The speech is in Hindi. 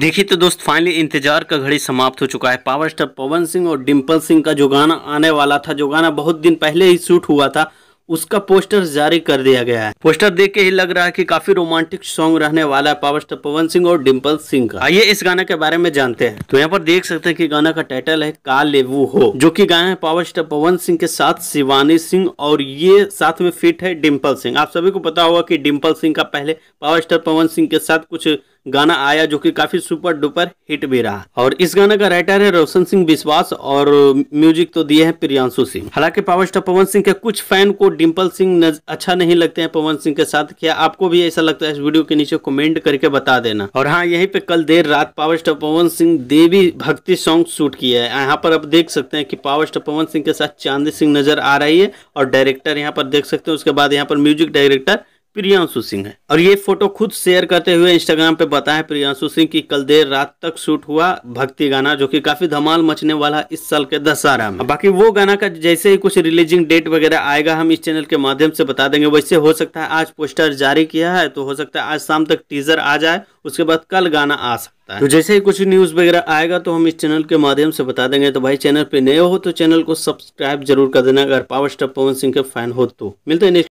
देखिए तो दोस्त फाइनली इंतजार का घड़ी समाप्त हो चुका है पावर स्टार पवन सिंह और डिम्पल सिंह का जो गाना आने वाला था जो गाना बहुत दिन पहले ही शूट हुआ था उसका पोस्टर जारी कर दिया गया है पोस्टर देख के ही लग रहा है कि काफी रोमांटिक सॉन्ग रहने वाला है पावर स्टार पवन सिंह और डिम्पल सिंह का आइए इस गाने के बारे में जानते हैं तो यहाँ पर देख सकते हैं कि गाना का टाइटल है का लेवू हो जो कि गाया है पावर स्टार पवन सिंह के साथ शिवानी सिंह और ये साथ में फिट है डिम्पल सिंह आप सभी को पता होगा की डिम्पल सिंह का पहले पावर स्टार पवन सिंह के साथ कुछ गाना आया जो कि काफी सुपर डुपर हिट भी रहा और इस गाना का राइटर है रोशन सिंह विश्वास और म्यूजिक तो दिए हैं प्रियांशु सिंह हालांकि पावर स्टार पवन सिंह के कुछ फैन को डिम्पल सिंह अच्छा नहीं लगते हैं पवन सिंह के साथ क्या आपको भी ऐसा लगता है इस वीडियो के नीचे कमेंट करके बता देना और हाँ यही पे कल देर रात पावर स्टार पवन सिंह देवी भक्ति सॉन्ग शूट किया है यहाँ पर आप देख सकते हैं कि पावर स्टार पवन सिंह के साथ चांदी सिंह नजर आ रही है और डायरेक्टर यहाँ पर देख सकते हैं उसके बाद यहाँ पर म्यूजिक डायरेक्टर प्रियांशु सिंह है और ये फोटो खुद शेयर करते हुए इंस्टाग्राम पे बताया प्रियांशु सिंह की कल देर रात तक शूट हुआ भक्ति गाना जो कि काफी धमाल मचने वाला है इस साल के दशहरा में बाकी वो गाना का जैसे ही कुछ रिलीजिंग डेट वगैरह आएगा हम इस चैनल के माध्यम से बता देंगे वैसे हो सकता है आज पोस्टर जारी किया है तो हो सकता है आज शाम तक टीजर आ जाए उसके बाद कल गाना आ सकता है तो जैसे ही कुछ न्यूज वगैरह आएगा तो हम इस चैनल के माध्यम से बता देंगे तो भाई चैनल पे नए हो तो चैनल को सब्सक्राइब जरूर कर देना अगर पावर स्टार पवन सिंह के फैन हो तो मिलते हैं